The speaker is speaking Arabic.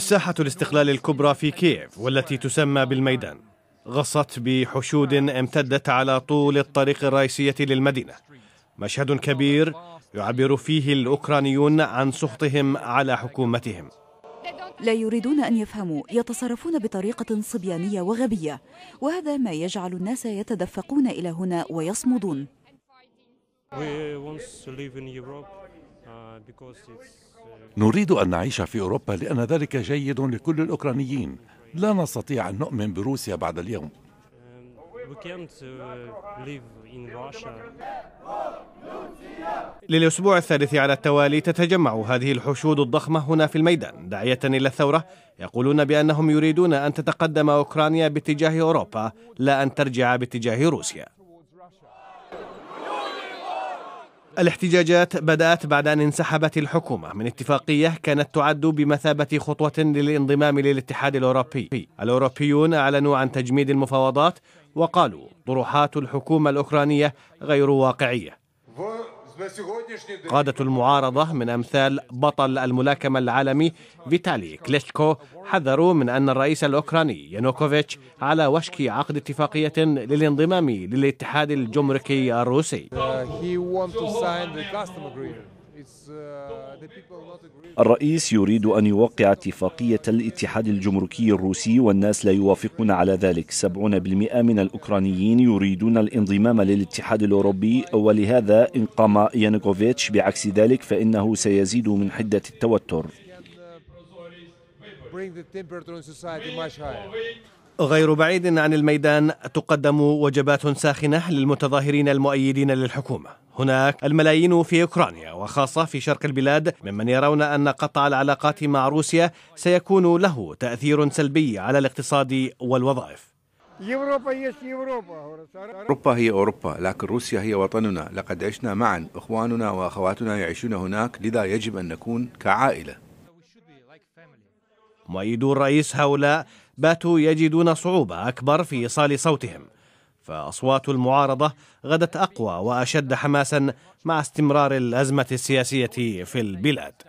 ساحة الاستقلال الكبرى في كييف والتي تسمى بالميدان غصت بحشود امتدت على طول الطريق الرئيسية للمدينة مشهد كبير يعبر فيه الأوكرانيون عن سخطهم على حكومتهم لا يريدون أن يفهموا يتصرفون بطريقة صبيانية وغبية وهذا ما يجعل الناس يتدفقون إلى هنا ويصمدون uh, نريد أن نعيش في أوروبا لأن ذلك جيد لكل الأوكرانيين لا نستطيع أن نؤمن بروسيا بعد اليوم uh, للأسبوع الثالث على التوالي تتجمع هذه الحشود الضخمة هنا في الميدان داعية إلى الثورة يقولون بأنهم يريدون أن تتقدم أوكرانيا باتجاه أوروبا لا أن ترجع باتجاه روسيا الاحتجاجات بدأت بعد أن انسحبت الحكومة من اتفاقية كانت تعد بمثابة خطوة للانضمام للاتحاد الأوروبي الأوروبيون أعلنوا عن تجميد المفاوضات وقالوا طروحات الحكومة الأوكرانية غير واقعية قادة المعارضة من أمثال بطل الملاكمة العالمي فيتالي كليتشكو حذروا من أن الرئيس الأوكراني يانوكوفيتش على وشك عقد اتفاقية للانضمام للاتحاد الجمركي الروسي uh, Uh, الرئيس يريد أن يوقع اتفاقية الاتحاد الجمركي الروسي والناس لا يوافقون على ذلك 70% من الأوكرانيين يريدون الانضمام للاتحاد الأوروبي ولهذا إن قام يانكوفيتش بعكس ذلك فإنه سيزيد من حدة التوتر غير بعيد عن الميدان تقدم وجبات ساخنة للمتظاهرين المؤيدين للحكومة هناك الملايين في أوكرانيا وخاصة في شرق البلاد ممن يرون أن قطع العلاقات مع روسيا سيكون له تأثير سلبي على الاقتصاد والوظائف أوروبا هي أوروبا لكن روسيا هي وطننا لقد عشنا معا إخواننا وأخواتنا يعيشون هناك لذا يجب أن نكون كعائلة مؤيدو الرئيس هؤلاء باتوا يجدون صعوبة أكبر في إيصال صوتهم فأصوات المعارضة غدت أقوى وأشد حماسا مع استمرار الأزمة السياسية في البلاد